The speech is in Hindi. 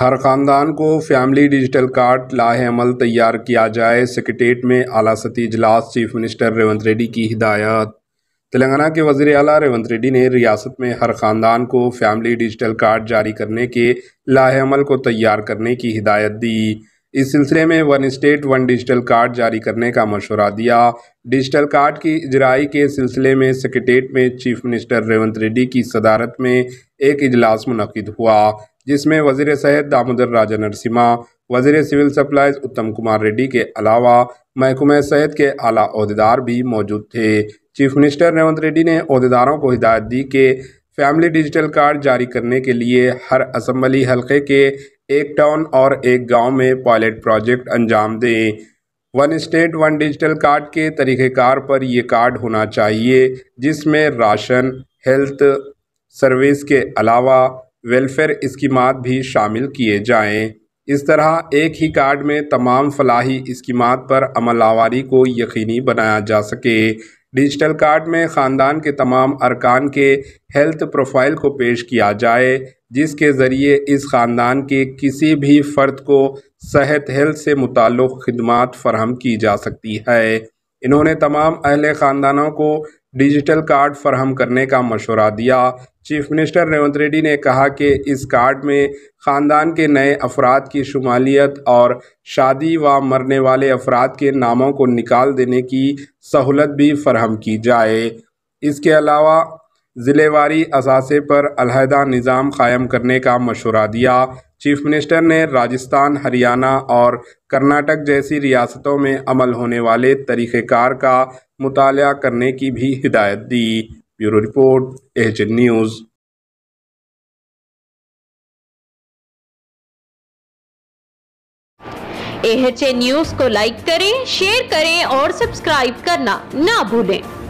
हर ख़ानदान को फैमिली डिजिटल कार्ड लाहेमल तैयार किया जाए सेक्रेटेट में आला सती इजलास चीफ मिनिस्टर रेवंत रेड्डी की हिदायत तेलंगाना के वज़ी अला रेवंत रेड्डी ने रियासत में हर ख़ानदान को फैमिली डिजिटल कार्ड जारी करने के लाहेमल को तैयार करने की हिदायत दी इस सिलसिले में one state one digital card जारी करने का मशवरा दिया डिजिटल कार्ड की इजराई के सिलसिले में सेक्रेटेट में चीफ मिनिस्टर रेवंत रेड्डी की सदारत में एक इजलास मनकद हुआ जिसमें वजीर सहित दामोदर राजा नरसिम्हा वजीर सिविल सप्लाइज उत्तम कुमार रेड्डी के अलावा महकुमे सहित के आला अहदेदार भी मौजूद थे चीफ मिनिस्टर रेवंत रेड्डी ने अहदेदारों को हिदायत दी कि फैमिली डिजिटल कार्ड जारी करने के लिए हर असम्बली हलके के एक टाउन और एक गांव में पायलट प्रोजेक्ट अंजाम दें one state one digital card के तरीक़ेकार पर यह कार्ड होना चाहिए जिसमें राशन हेल्थ सर्विस के अलावा वेलफेयर इस्कीमात भी शामिल किए जाएँ इस तरह एक ही कार्ड में तमाम फलाही इस्कीमात पर आवारी को यकीनी बनाया जा सके डिजिटल कार्ड में ख़ानदान के तमाम अरकान के हेल्थ प्रोफाइल को पेश किया जाए जिसके ज़रिए इस ख़ानदान के किसी भी फ़र्द को सेहत हेल्थ से मुतल खदमात फरहम की जा सकती है इन्होंने तमाम अहले ख़ानदानों को डिजिटल कार्ड फरहम करने का मशवरा दिया चीफ मिनिस्टर रेवंत रेड्डी ने कहा कि इस कार्ड में ख़ानदान के नए अफराद की शुमालियत और शादी व मरने वाले अफराद के नामों को निकाल देने की सहूलत भी फरहम की जाए इसके अलावा ज़िलेवारी असासे पर अलहदा निज़ाम क़ायम करने का मशवरा दिया चीफ मिनिस्टर ने राजस्थान हरियाणा और कर्नाटक जैसी रियासतों में अमल होने वाले तरीक़ेकार का मुताल करने की भी हिदायत दी bureau report H news H news को लाइक शेयर करें और सब्सक्राइब करना ना भूलें